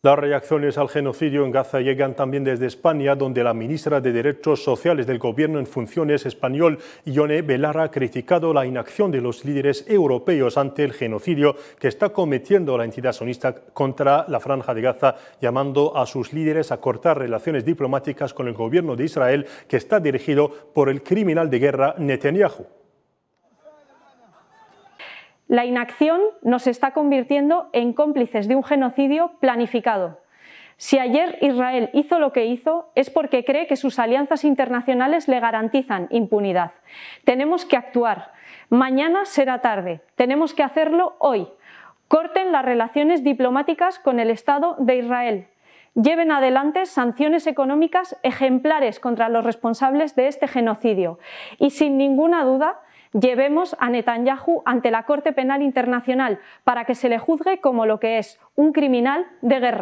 Las reacciones al genocidio en Gaza llegan también desde España, donde la ministra de Derechos Sociales del Gobierno en funciones español, Ione Belarra, ha criticado la inacción de los líderes europeos ante el genocidio que está cometiendo la entidad sonista contra la Franja de Gaza, llamando a sus líderes a cortar relaciones diplomáticas con el Gobierno de Israel, que está dirigido por el criminal de guerra Netanyahu. La inacción nos está convirtiendo en cómplices de un genocidio planificado. Si ayer Israel hizo lo que hizo, es porque cree que sus alianzas internacionales le garantizan impunidad. Tenemos que actuar. Mañana será tarde. Tenemos que hacerlo hoy. Corten las relaciones diplomáticas con el Estado de Israel. Lleven adelante sanciones económicas ejemplares contra los responsables de este genocidio. Y sin ninguna duda, Llevemos a Netanyahu ante la Corte Penal Internacional para que se le juzgue como lo que es un criminal de guerra.